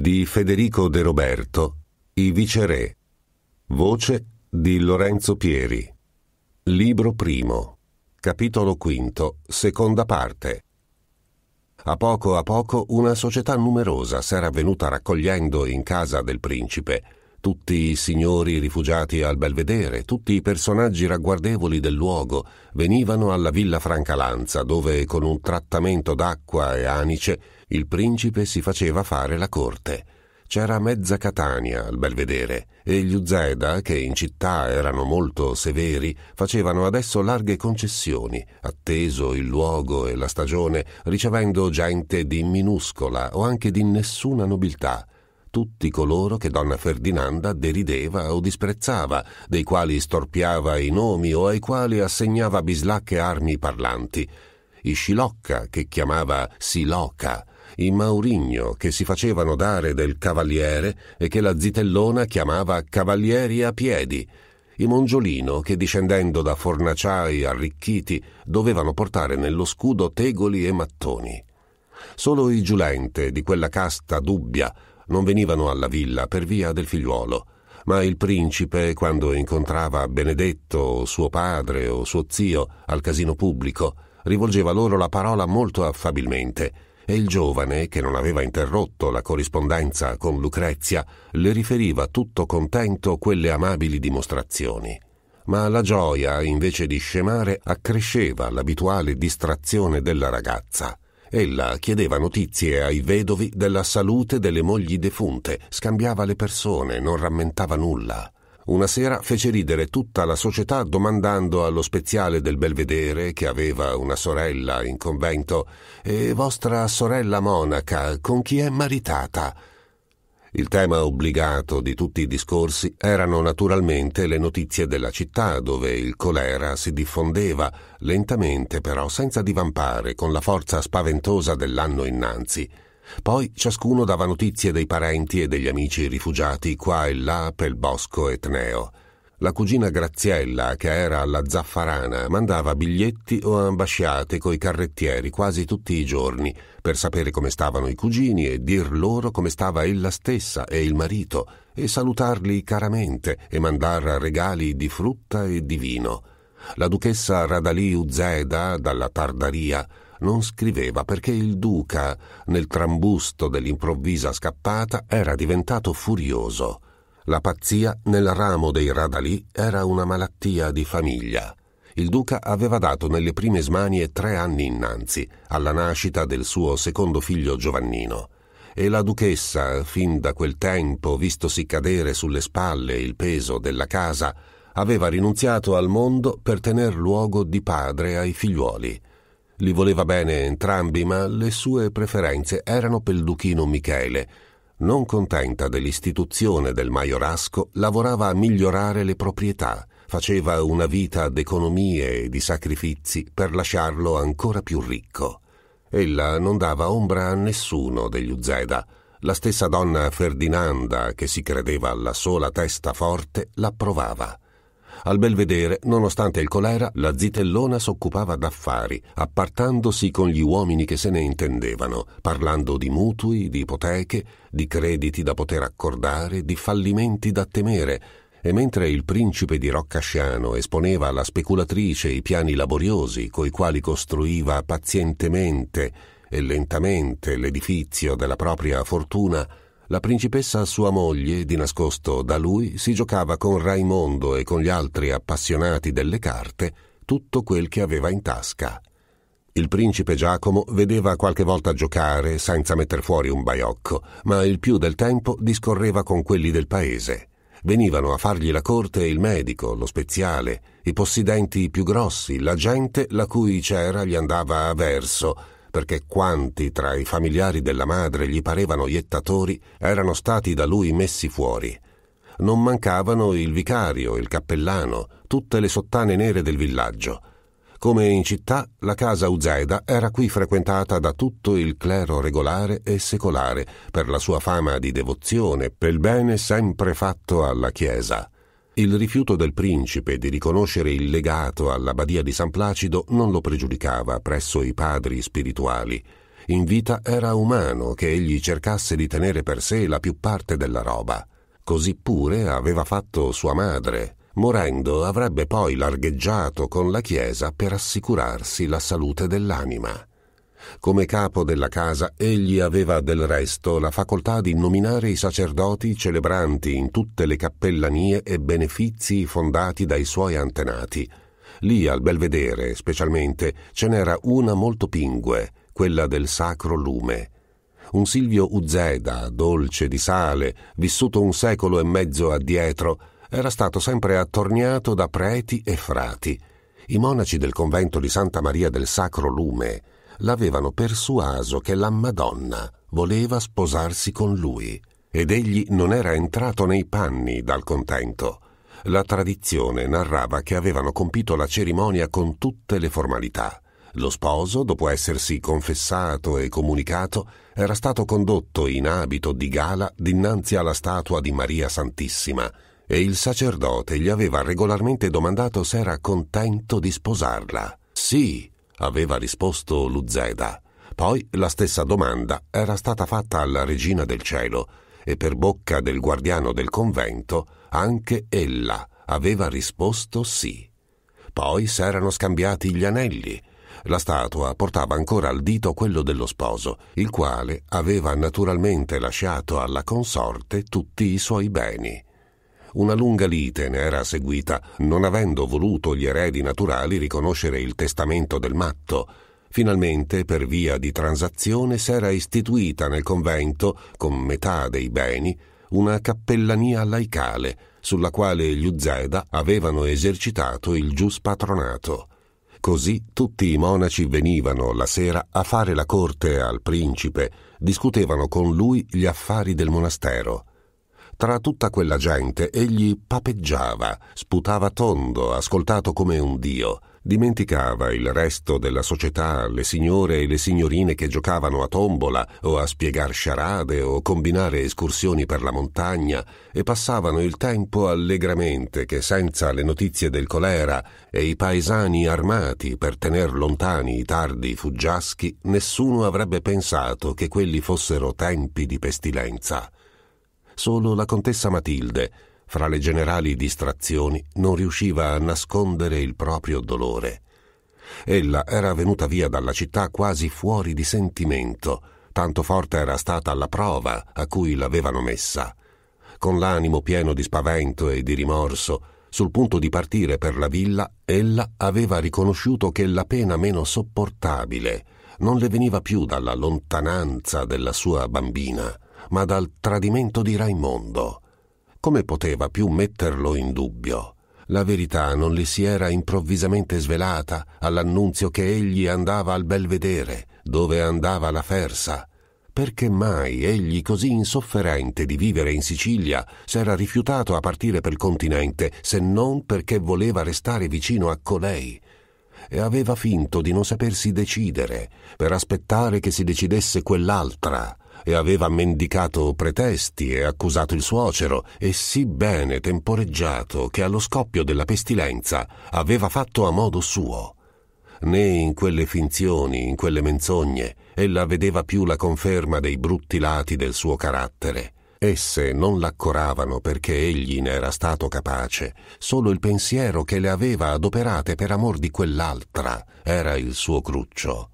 di Federico De Roberto, I viceré, voce di Lorenzo Pieri, libro primo, capitolo quinto, seconda parte. A poco a poco una società numerosa s'era venuta raccogliendo in casa del principe, tutti i signori rifugiati al Belvedere, tutti i personaggi ragguardevoli del luogo venivano alla Villa Francalanza, dove con un trattamento d'acqua e anice il principe si faceva fare la corte. C'era mezza Catania al Belvedere e gli Uzeda, che in città erano molto severi, facevano adesso larghe concessioni, atteso il luogo e la stagione, ricevendo gente di minuscola o anche di nessuna nobiltà tutti coloro che donna Ferdinanda derideva o disprezzava, dei quali storpiava i nomi o ai quali assegnava bislacche armi parlanti, i Scilocca che chiamava Siloca, i Maurigno che si facevano dare del cavaliere e che la zitellona chiamava cavalieri a piedi, i Mongiolino che discendendo da fornaciai arricchiti dovevano portare nello scudo tegoli e mattoni. Solo i Giulente di quella casta dubbia non venivano alla villa per via del figliuolo, ma il principe, quando incontrava Benedetto o suo padre o suo zio al casino pubblico, rivolgeva loro la parola molto affabilmente e il giovane, che non aveva interrotto la corrispondenza con Lucrezia, le riferiva tutto contento quelle amabili dimostrazioni ma la gioia, invece di scemare, accresceva l'abituale distrazione della ragazza. Ella chiedeva notizie ai vedovi della salute delle mogli defunte, scambiava le persone, non rammentava nulla. Una sera fece ridere tutta la società domandando allo speziale del Belvedere, che aveva una sorella in convento, e vostra sorella monaca con chi è maritata? Il tema obbligato di tutti i discorsi erano naturalmente le notizie della città dove il colera si diffondeva, lentamente però senza divampare con la forza spaventosa dell'anno innanzi. Poi ciascuno dava notizie dei parenti e degli amici rifugiati qua e là pel bosco etneo la cugina Graziella, che era alla Zaffarana, mandava biglietti o ambasciate coi carrettieri quasi tutti i giorni per sapere come stavano i cugini e dir loro come stava ella stessa e il marito e salutarli caramente e mandar regali di frutta e di vino. La duchessa Radalì Uzeda, dalla Tardaria, non scriveva perché il duca, nel trambusto dell'improvvisa scappata, era diventato furioso la pazzia nel ramo dei Radalì era una malattia di famiglia. Il duca aveva dato nelle prime smanie tre anni innanzi, alla nascita del suo secondo figlio Giovannino e la duchessa, fin da quel tempo, vistosi cadere sulle spalle il peso della casa, aveva rinunziato al mondo per tener luogo di padre ai figliuoli. Li voleva bene entrambi, ma le sue preferenze erano pel duchino Michele, non contenta dell'istituzione del Majorasco, lavorava a migliorare le proprietà, faceva una vita d'economie e di sacrifici per lasciarlo ancora più ricco. Ella non dava ombra a nessuno degli Uzeda. La stessa donna Ferdinanda, che si credeva alla sola testa forte, l'approvava. Al Belvedere, nonostante il colera, la zitellona s'occupava d'affari, appartandosi con gli uomini che se ne intendevano, parlando di mutui, di ipoteche, di crediti da poter accordare, di fallimenti da temere, e mentre il principe di Roccasciano esponeva alla speculatrice i piani laboriosi coi quali costruiva pazientemente e lentamente l'edifizio della propria fortuna, la principessa sua moglie, di nascosto da lui, si giocava con Raimondo e con gli altri appassionati delle carte tutto quel che aveva in tasca. Il principe Giacomo vedeva qualche volta giocare senza metter fuori un baiocco, ma il più del tempo discorreva con quelli del paese. Venivano a fargli la corte il medico, lo speziale, i possidenti più grossi, la gente la cui cera gli andava a verso perché quanti tra i familiari della madre gli parevano iettatori erano stati da lui messi fuori. Non mancavano il vicario, il cappellano, tutte le sottane nere del villaggio. Come in città, la casa Uzeda era qui frequentata da tutto il clero regolare e secolare per la sua fama di devozione, per il bene sempre fatto alla Chiesa. Il rifiuto del principe di riconoscere il legato all'abbadia di San Placido non lo pregiudicava presso i padri spirituali. In vita era umano che egli cercasse di tenere per sé la più parte della roba. Così pure aveva fatto sua madre. Morendo avrebbe poi largheggiato con la Chiesa per assicurarsi la salute dell'anima. Come capo della casa, egli aveva del resto la facoltà di nominare i sacerdoti celebranti in tutte le cappellanie e benefizi fondati dai suoi antenati. Lì al belvedere, specialmente, ce n'era una molto pingue, quella del Sacro Lume. Un Silvio Uzeda, dolce di sale, vissuto un secolo e mezzo addietro, era stato sempre attorniato da preti e frati. I monaci del convento di Santa Maria del Sacro Lume, l'avevano persuaso che la Madonna voleva sposarsi con lui ed egli non era entrato nei panni dal contento. La tradizione narrava che avevano compito la cerimonia con tutte le formalità. Lo sposo, dopo essersi confessato e comunicato, era stato condotto in abito di gala dinanzi alla statua di Maria Santissima e il sacerdote gli aveva regolarmente domandato se era contento di sposarla. Sì, aveva risposto Luzeda. Poi la stessa domanda era stata fatta alla regina del cielo e per bocca del guardiano del convento anche ella aveva risposto sì. Poi s'erano scambiati gli anelli. La statua portava ancora al dito quello dello sposo, il quale aveva naturalmente lasciato alla consorte tutti i suoi beni. Una lunga lite ne era seguita, non avendo voluto gli eredi naturali riconoscere il testamento del matto. Finalmente, per via di transazione, s'era istituita nel convento, con metà dei beni, una cappellania laicale, sulla quale gli Uzzeda avevano esercitato il gius patronato. Così tutti i monaci venivano la sera a fare la corte al principe, discutevano con lui gli affari del monastero. Tra tutta quella gente egli papeggiava, sputava tondo, ascoltato come un dio. Dimenticava il resto della società, le signore e le signorine che giocavano a tombola o a spiegar sciarade o combinare escursioni per la montagna e passavano il tempo allegramente che senza le notizie del colera e i paesani armati per tener lontani i tardi fuggiaschi, nessuno avrebbe pensato che quelli fossero tempi di pestilenza. Solo la contessa Matilde, fra le generali distrazioni, non riusciva a nascondere il proprio dolore. Ella era venuta via dalla città quasi fuori di sentimento, tanto forte era stata la prova a cui l'avevano messa. Con l'animo pieno di spavento e di rimorso, sul punto di partire per la villa, ella aveva riconosciuto che la pena meno sopportabile non le veniva più dalla lontananza della sua bambina, ma dal tradimento di Raimondo. Come poteva più metterlo in dubbio? La verità non le si era improvvisamente svelata all'annunzio che egli andava al belvedere, dove andava la fersa. Perché mai egli, così insofferente di vivere in Sicilia, s'era rifiutato a partire per il continente se non perché voleva restare vicino a colei? e aveva finto di non sapersi decidere per aspettare che si decidesse quell'altra e aveva mendicato pretesti e accusato il suocero e sì bene temporeggiato che allo scoppio della pestilenza aveva fatto a modo suo. Né in quelle finzioni, in quelle menzogne, ella vedeva più la conferma dei brutti lati del suo carattere. Esse non l'accoravano perché egli ne era stato capace, solo il pensiero che le aveva adoperate per amor di quell'altra era il suo cruccio.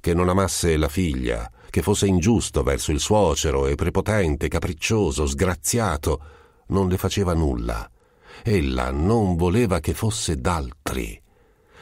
Che non amasse la figlia, che fosse ingiusto verso il suocero e prepotente, capriccioso, sgraziato, non le faceva nulla. Ella non voleva che fosse d'altri.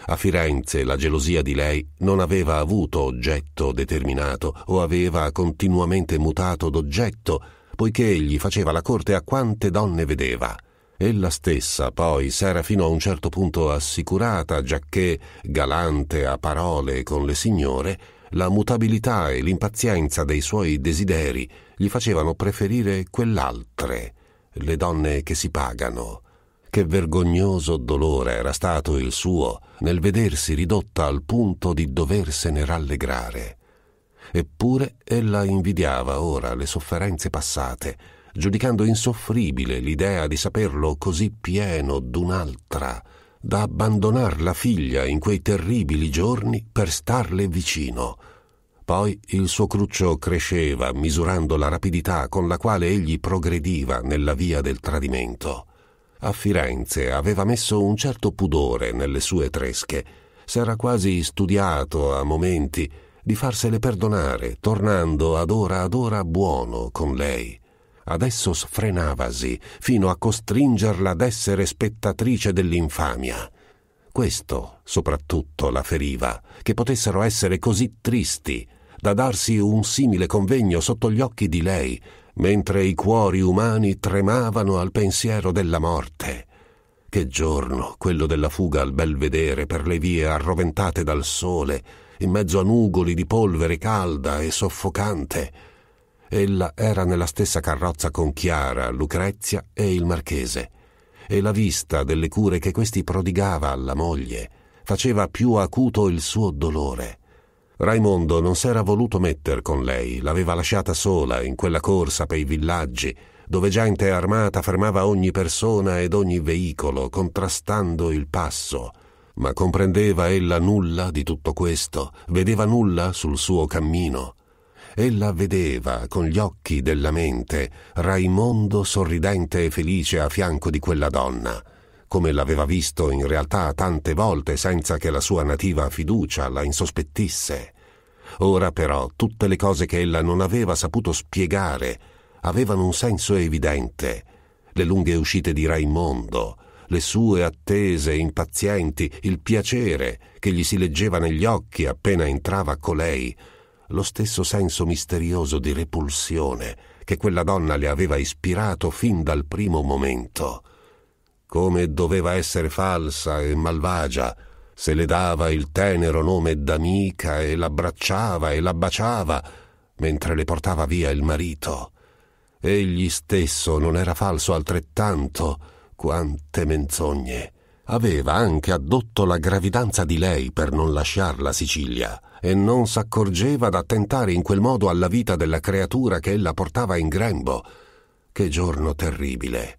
A Firenze la gelosia di lei non aveva avuto oggetto determinato o aveva continuamente mutato d'oggetto, poiché egli faceva la corte a quante donne vedeva. Ella stessa poi s'era fino a un certo punto assicurata, giacché, galante a parole con le signore, la mutabilità e l'impazienza dei suoi desideri gli facevano preferire quell'altre, le donne che si pagano. Che vergognoso dolore era stato il suo nel vedersi ridotta al punto di doversene rallegrare. Eppure ella invidiava ora le sofferenze passate, giudicando insoffribile l'idea di saperlo così pieno d'un'altra, da abbandonar la figlia in quei terribili giorni per starle vicino. Poi il suo cruccio cresceva, misurando la rapidità con la quale egli progrediva nella via del tradimento. A Firenze aveva messo un certo pudore nelle sue tresche, s'era quasi studiato a momenti di farsele perdonare, tornando ad ora ad ora buono con lei adesso sfrenavasi fino a costringerla ad essere spettatrice dell'infamia. Questo soprattutto la feriva, che potessero essere così tristi da darsi un simile convegno sotto gli occhi di lei, mentre i cuori umani tremavano al pensiero della morte. Che giorno, quello della fuga al belvedere per le vie arroventate dal sole, in mezzo a nugoli di polvere calda e soffocante, Ella era nella stessa carrozza con Chiara, Lucrezia e il marchese, e la vista delle cure che questi prodigava alla moglie faceva più acuto il suo dolore. Raimondo non s'era voluto metter con lei, l'aveva lasciata sola in quella corsa per i villaggi, dove gente armata fermava ogni persona ed ogni veicolo, contrastando il passo. Ma comprendeva ella nulla di tutto questo, vedeva nulla sul suo cammino ella vedeva con gli occhi della mente Raimondo sorridente e felice a fianco di quella donna, come l'aveva visto in realtà tante volte senza che la sua nativa fiducia la insospettisse. Ora però tutte le cose che ella non aveva saputo spiegare avevano un senso evidente. Le lunghe uscite di Raimondo, le sue attese impazienti, il piacere che gli si leggeva negli occhi appena entrava colei, lo stesso senso misterioso di repulsione che quella donna le aveva ispirato fin dal primo momento. Come doveva essere falsa e malvagia se le dava il tenero nome d'amica e l'abbracciava e la baciava mentre le portava via il marito. Egli stesso non era falso altrettanto, quante menzogne. Aveva anche addotto la gravidanza di lei per non lasciarla Sicilia e non s'accorgeva d'attentare in quel modo alla vita della creatura che ella portava in grembo. Che giorno terribile!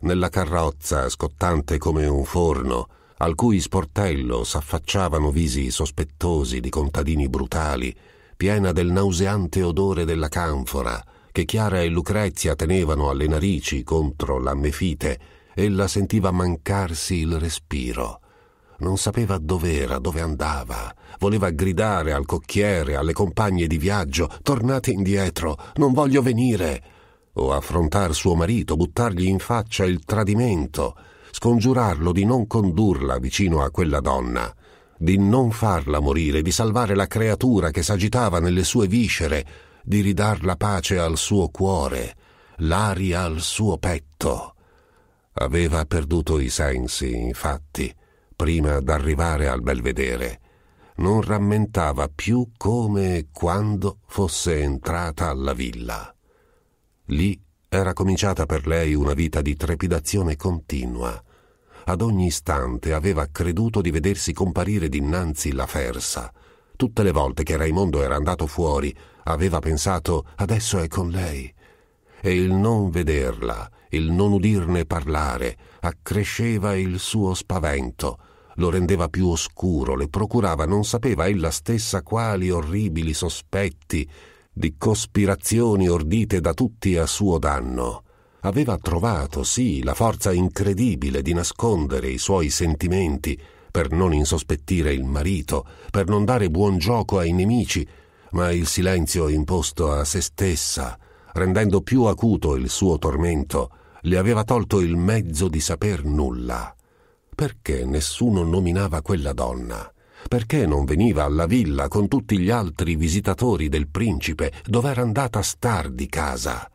Nella carrozza, scottante come un forno, al cui sportello s'affacciavano visi sospettosi di contadini brutali, piena del nauseante odore della canfora, che Chiara e Lucrezia tenevano alle narici contro la mefite, ella sentiva mancarsi il respiro. Non sapeva dov'era, dove andava. Voleva gridare al cocchiere, alle compagne di viaggio, tornate indietro, non voglio venire. O affrontar suo marito, buttargli in faccia il tradimento, scongiurarlo di non condurla vicino a quella donna, di non farla morire, di salvare la creatura che s'agitava nelle sue viscere, di ridar la pace al suo cuore, l'aria al suo petto. Aveva perduto i sensi, infatti, prima d'arrivare al belvedere, non rammentava più come e quando fosse entrata alla villa. Lì era cominciata per lei una vita di trepidazione continua. Ad ogni istante aveva creduto di vedersi comparire dinanzi la Fersa. Tutte le volte che Raimondo era andato fuori, aveva pensato adesso è con lei. E il non vederla, il non udirne parlare accresceva il suo spavento, lo rendeva più oscuro, le procurava, non sapeva ella stessa quali orribili sospetti di cospirazioni ordite da tutti a suo danno. Aveva trovato, sì, la forza incredibile di nascondere i suoi sentimenti, per non insospettire il marito, per non dare buon gioco ai nemici, ma il silenzio imposto a se stessa, rendendo più acuto il suo tormento, le aveva tolto il mezzo di saper nulla. Perché nessuno nominava quella donna? Perché non veniva alla villa con tutti gli altri visitatori del principe, dov'era andata a star di casa?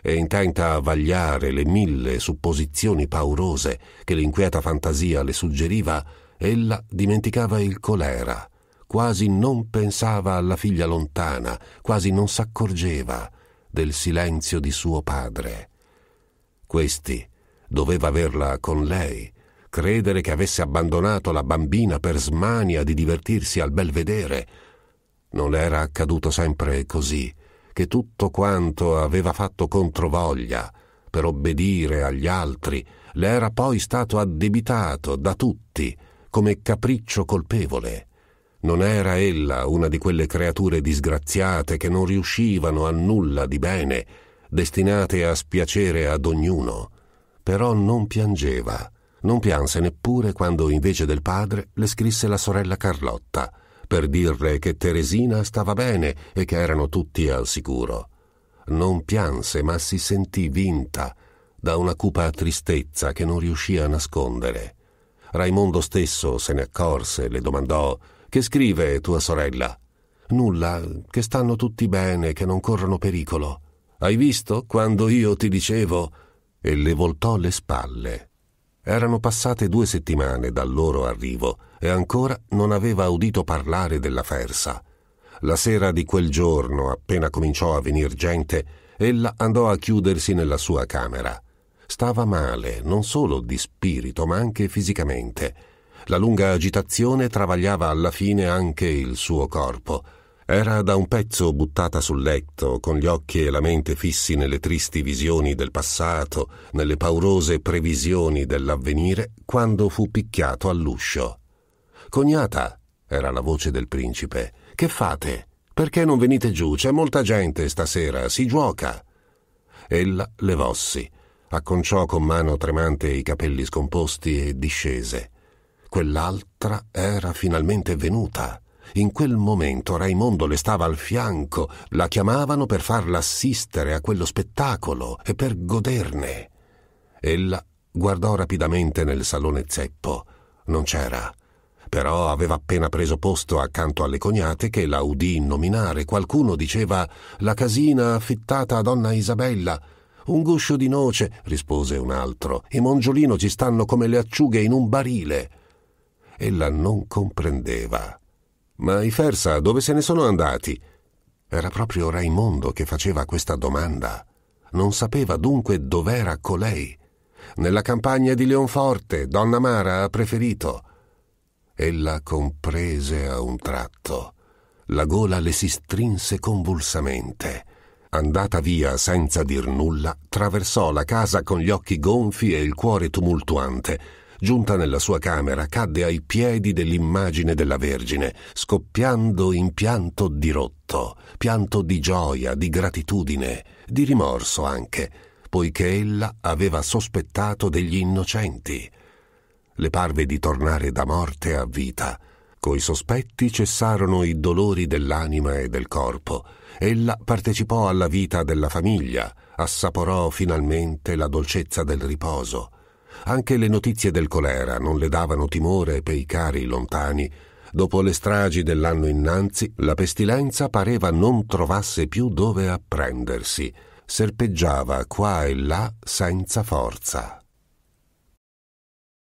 E intenta a vagliare le mille supposizioni paurose che l'inquieta fantasia le suggeriva, ella dimenticava il colera, quasi non pensava alla figlia lontana, quasi non s'accorgeva del silenzio di suo padre. Questi doveva averla con lei, credere che avesse abbandonato la bambina per smania di divertirsi al bel vedere. Non era accaduto sempre così, che tutto quanto aveva fatto controvoglia per obbedire agli altri le era poi stato addebitato da tutti come capriccio colpevole. Non era ella una di quelle creature disgraziate che non riuscivano a nulla di bene destinate a spiacere ad ognuno, però non piangeva, non pianse neppure quando invece del padre le scrisse la sorella Carlotta, per dirle che Teresina stava bene e che erano tutti al sicuro. Non pianse, ma si sentì vinta da una cupa tristezza che non riuscì a nascondere. Raimondo stesso se ne accorse e le domandò Che scrive tua sorella? Nulla, che stanno tutti bene, che non corrono pericolo. Hai visto quando io ti dicevo? E le voltò le spalle. Erano passate due settimane dal loro arrivo e ancora non aveva udito parlare della Fersa. La sera di quel giorno, appena cominciò a venir gente, ella andò a chiudersi nella sua camera. Stava male, non solo di spirito, ma anche fisicamente. La lunga agitazione travagliava alla fine anche il suo corpo era da un pezzo buttata sul letto, con gli occhi e la mente fissi nelle tristi visioni del passato, nelle paurose previsioni dell'avvenire, quando fu picchiato all'uscio. Cognata, era la voce del principe, che fate? Perché non venite giù? C'è molta gente stasera, si gioca. Ella levossi, acconciò con mano tremante i capelli scomposti e discese. Quell'altra era finalmente venuta. In quel momento Raimondo le stava al fianco, la chiamavano per farla assistere a quello spettacolo e per goderne. Ella guardò rapidamente nel salone zeppo. Non c'era. Però aveva appena preso posto accanto alle cognate che la udì nominare. Qualcuno diceva la casina affittata a donna Isabella. Un guscio di noce, rispose un altro. I mongiolino ci stanno come le acciughe in un barile. Ella non comprendeva. Ma i Fersa dove se ne sono andati? Era proprio Raimondo che faceva questa domanda. Non sapeva dunque dov'era colei. Nella campagna di Leonforte, donna Mara ha preferito. Ella comprese a un tratto. La gola le si strinse convulsamente. Andata via senza dir nulla, traversò la casa con gli occhi gonfi e il cuore tumultuante giunta nella sua camera, cadde ai piedi dell'immagine della Vergine, scoppiando in pianto dirotto, pianto di gioia, di gratitudine, di rimorso anche, poiché ella aveva sospettato degli innocenti. Le parve di tornare da morte a vita. Coi sospetti cessarono i dolori dell'anima e del corpo. Ella partecipò alla vita della famiglia, assaporò finalmente la dolcezza del riposo anche le notizie del colera non le davano timore per i cari lontani. Dopo le stragi dell'anno innanzi, la pestilenza pareva non trovasse più dove apprendersi. Serpeggiava qua e là senza forza.